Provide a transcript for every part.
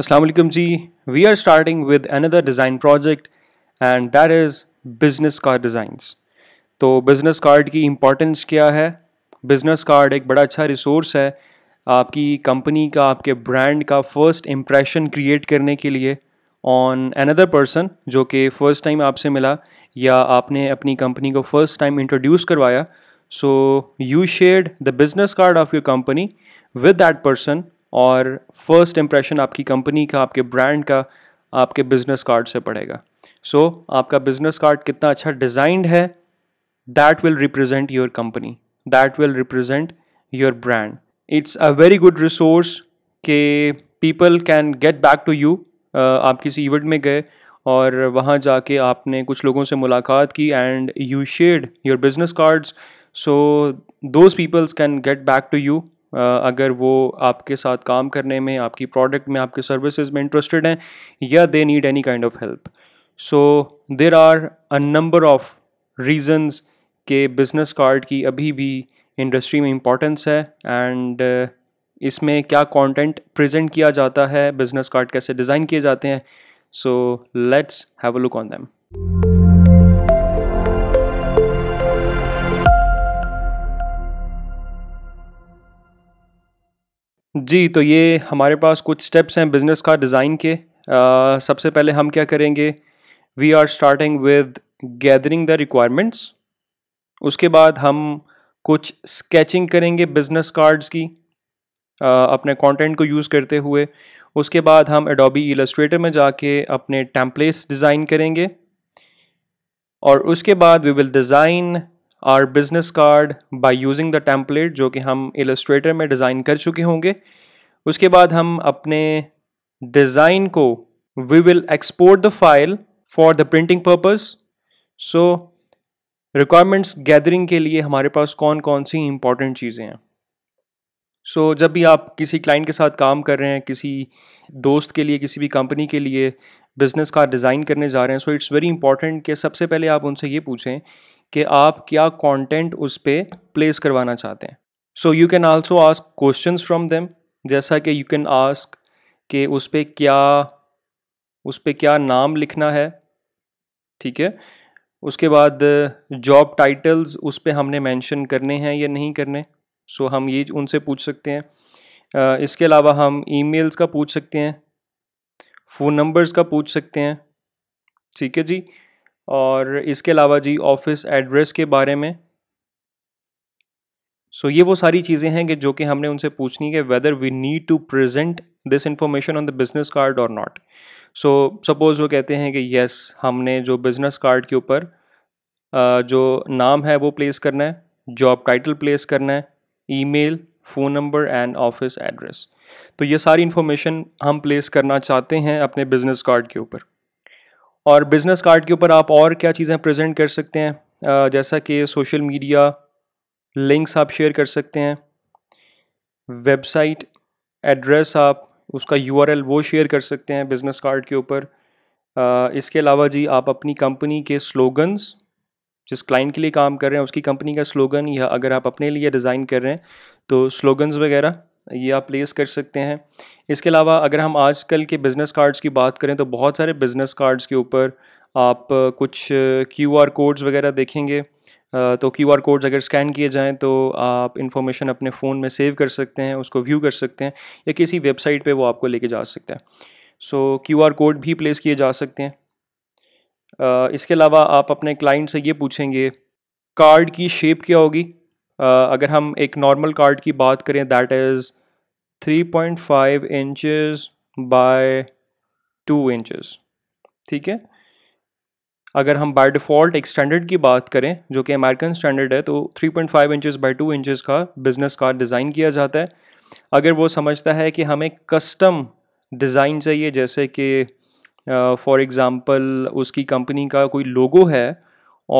अस्सलाम जी we are starting with another design project and that is business card designs तो business card की importance क्या है बिज़नेस कार्ड एक बड़ा अच्छा रिसोर्स है आपकी कंपनी का आपके ब्रांड का फर्स्ट इम्प्रेशन क्रिएट करने के लिए ऑन अनदर पर्सन जो कि फ़र्स्ट टाइम आपसे मिला या आपने अपनी कंपनी को फर्स्ट टाइम इंट्रोड्यूस करवाया so you shared the business card of your company with that person और फर्स्ट इम्प्रेशन आपकी कंपनी का आपके ब्रांड का आपके बिजनेस कार्ड से पड़ेगा सो so, आपका बिजनेस कार्ड कितना अच्छा डिजाइंड है that will represent your company that will represent your brand it's a very good resource के people can get back to you आप किसी इवेंट में गए और वहाँ जाके आपने कुछ लोगों से मुलाकात की and you shared your business cards so those peoples can get back to you अगर वो आपके साथ काम करने में आपकी प्रोडक्ट में आपके सर्विसेज में इंटरेस्टेड हैं या they need any kind of help so there are a number of reasons के बिज़नेस कार्ड की अभी भी इंडस्ट्री में इम्पोर्टेंस है एंड इसमें क्या कंटेंट प्रेजेंट किया जाता है बिज़नेस कार्ड कैसे डिज़ाइन किए जाते हैं so let's have a look on them जी तो ये हमारे पास कुछ स्टेप्स हैं बिज़नेस का डिज़ाइन के आ, सबसे पहले हम क्या करेंगे we are starting with gathering the requirements उसके बाद हम कुछ स्केचिंग करेंगे बिज़नेस कार्ड्स की आ, अपने कंटेंट को यूज़ करते हुए उसके बाद हम एडोबी इलस्ट्रेटर में जाके अपने टैम्पलेट्स डिज़ाइन करेंगे और उसके बाद we will design our business card by using the template जो कि हम इलस्ट्रेटर में डिज़ाइन कर चुके होंगे उसके बाद हम अपने डिज़ाइन को we will export the file for the printing purpose so requirements gathering के लिए हमारे पास कौन कौन सी इंपॉर्टेंट चीज़ें हैं सो so, जब भी आप किसी क्लाइंट के साथ काम कर रहे हैं किसी दोस्त के लिए किसी भी कंपनी के लिए बिज़नेस का डिज़ाइन करने जा रहे हैं सो इट्स वेरी इंपॉर्टेंट कि सबसे पहले आप उनसे ये पूछें कि आप क्या कंटेंट उस पर प्लेस करवाना चाहते हैं so you can also ask questions from them जैसा कि यू कैन आस्क कि उस पर क्या उस पर क्या नाम लिखना है ठीक है उसके बाद जॉब टाइटल्स उस पर हमने मेंशन करने हैं या नहीं करने सो so, हम ये उनसे पूछ सकते हैं इसके अलावा हम ईमेल्स का पूछ सकते हैं फ़ोन नंबर्स का पूछ सकते हैं ठीक है जी और इसके अलावा जी ऑफिस एड्रेस के बारे में सो so, ये वो सारी चीज़ें हैं कि जो कि हमने उनसे पूछनी कि whether we need to present this information on the business card और नॉट सो सपोज़ वो कहते हैं कि यस हमने जो बिज़नेस कार्ड के ऊपर जो नाम है वो प्लेस करना है जॉब टाइटल प्लेस करना है email phone number and office address तो ये सारी इन्फॉर्मेशन हम प्लेस करना चाहते हैं अपने बिज़नेस कार्ड के ऊपर और बिज़नेस कार्ड के ऊपर आप और क्या चीज़ें प्रेजेंट कर सकते हैं जैसा कि सोशल मीडिया लिंक्स आप शेयर कर सकते हैं वेबसाइट एड्रेस आप उसका यू वो शेयर कर सकते हैं बिज़नेस कार्ड के ऊपर इसके अलावा जी आप अपनी कंपनी के स्लोगन्स जिस क्लाइंट के लिए काम कर रहे हैं उसकी कंपनी का स्लोगन या अगर आप अपने लिए डिज़ाइन कर रहे हैं तो स्लोगन्स वगैरह ये आप प्लेस कर सकते हैं इसके अलावा अगर हम आजकल के बिज़नेस कार्ड्स की बात करें तो बहुत सारे बिज़नेस कार्ड्स के ऊपर आप कुछ क्यू आर कोड्स वगैरह देखेंगे तो क्यू आर कोड्स अगर स्कैन किए जाएँ तो आप इन्फॉर्मेशन अपने फ़ोन में सेव कर सकते हैं उसको व्यू कर सकते हैं या किसी वेबसाइट पे वो आपको लेके जा सकता है सो क्यू आर कोड भी प्लेस किए जा सकते हैं इसके अलावा आप अपने क्लाइंट से ये पूछेंगे कार्ड की शेप क्या होगी अगर हम एक नॉर्मल कार्ड की बात करें that is 3.5 inches by 2 inches ठीक है अगर हम बाय डिफ़ॉल्ट एक स्टैंडर्ड की बात करें जो कि अमेरिकन स्टैंडर्ड है तो 3.5 इंचेस बाय 2 इंचेस का बिज़नेस कार्ड डिज़ाइन किया जाता है अगर वो समझता है कि हमें कस्टम डिज़ाइन चाहिए जैसे कि फॉर एग्ज़ाम्पल उसकी कंपनी का कोई लोगो है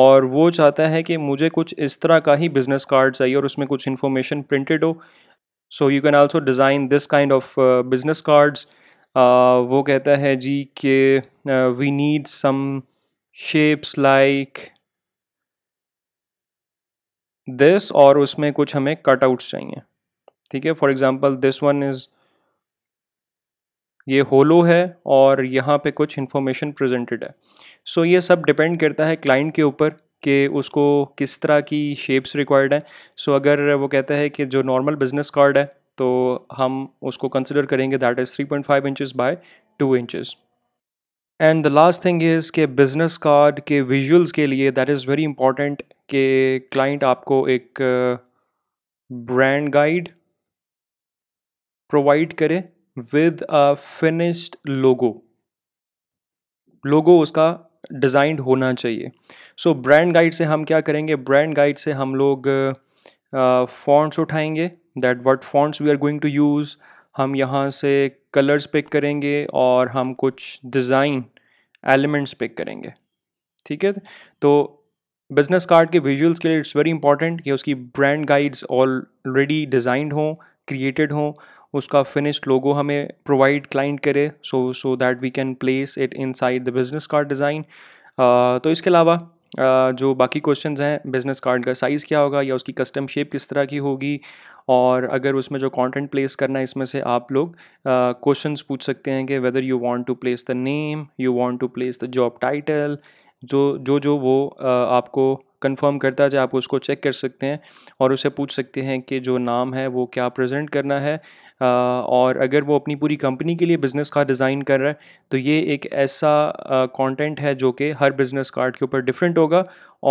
और वो चाहता है कि मुझे कुछ इस तरह का ही बिज़नेस कार्ड चाहिए और उसमें कुछ इन्फॉर्मेशन प्रिंटेड हो so you can also design this kind of business cards वो कहता है जी के we need some shapes like this और उसमें कुछ हमें कटआउट्स चाहिए ठीक है for example this one is ये होलो है और यहाँ पे कुछ इन्फॉर्मेशन प्रेजेंटेड है सो so, ये सब डिपेंड करता है क्लाइंट के ऊपर कि उसको किस तरह की शेप्स रिक्वायर्ड हैं सो so, अगर वो कहता है कि जो नॉर्मल बिजनेस कार्ड है तो हम उसको कंसिडर करेंगे that is three point five inches by two inches and the last thing is के बिज़नेस कार्ड के विजुअल्स के लिए दैट इज़ वेरी इंपॉर्टेंट के क्लाइंट आपको एक ब्रांड गाइड प्रोवाइड करे with a finished logo logo उसका डिज़ाइंड होना चाहिए सो ब्रांड गाइड से हम क्या करेंगे ब्रांड गाइड से हम लोग फॉन्ट्स uh, उठाएंगे that what fonts we are going to use हम यहाँ से कलर्स पिक करेंगे और हम कुछ डिज़ाइन एलिमेंट्स पिक करेंगे ठीक है तो बिज़नेस कार्ड के विजुअल्स के लिए इट्स वेरी इंपॉर्टेंट कि उसकी ब्रांड गाइड्स ऑलरेडी डिज़ाइंड हों क्रिएटेड हों उसका फिनिश्ड लोगो हमें प्रोवाइड क्लाइंट करे so so that we can place it inside the business card design तो इसके अलावा Uh, जो बाकी क्वेश्चंस हैं बिज़नेस कार्ड का साइज़ क्या होगा या उसकी कस्टम शेप किस तरह की होगी और अगर उसमें जो कंटेंट प्लेस करना है इसमें से आप लोग क्वेश्चंस uh, पूछ सकते हैं कि whether you want to place the name you want to place the job title जो जो जो वो uh, आपको कंफर्म करता है आप उसको चेक कर सकते हैं और उसे पूछ सकते हैं कि जो नाम है वो क्या प्रेजेंट करना है और अगर वो अपनी पूरी कंपनी के लिए बिज़नेस कार्ड डिज़ाइन कर रहा है तो ये एक ऐसा कंटेंट है जो कि हर बिज़नेस कार्ड के ऊपर डिफरेंट होगा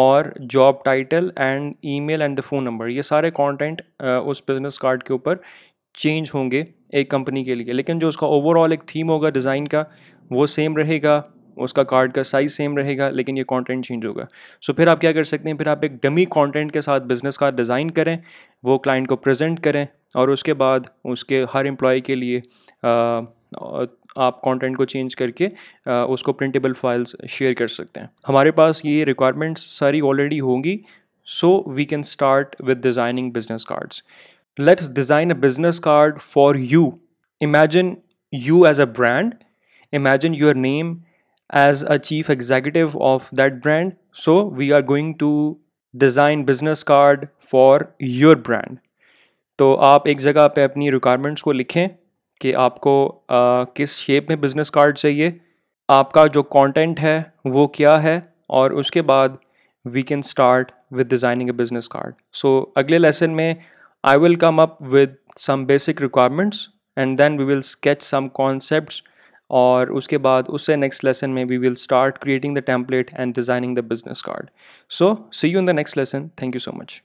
और job title and email and the phone number ये सारे कंटेंट उस बिज़नेस कार्ड के ऊपर चेंज होंगे एक कंपनी के लिए लेकिन जो उसका ओवरऑल एक थीम होगा डिज़ाइन का वो सेम रहेगा उसका कार्ड का साइज़ सेम रहेगा लेकिन ये कंटेंट चेंज होगा सो so, फिर आप क्या कर सकते हैं फिर आप एक डमी कंटेंट के साथ बिज़नेस कार्ड डिज़ाइन करें वो क्लाइंट को प्रेजेंट करें और उसके बाद उसके हर एम्प्लॉय के लिए आ, आप कंटेंट को चेंज करके आ, उसको प्रिंटेबल फाइल्स शेयर कर सकते हैं हमारे पास ये रिक्वायरमेंट्स सारी ऑलरेडी होंगी so we can start with designing business cards let's design a business card for you imagine you as a brand imagine your name as a chief executive of that brand. So we are going to design business card for your brand. तो आप एक जगह पे अपनी requirements को लिखें कि आपको आ, किस शेप में बिज़नेस कार्ड चाहिए आपका जो कंटेंट है वो क्या है और उसके बाद we can start with designing a business card so अगले लेसन में I will come up with some basic requirements and then we will sketch some concepts और उसके बाद उससे नेक्स्ट लेसन में we will start creating the template and designing the business card so see you in the next lesson thank you so much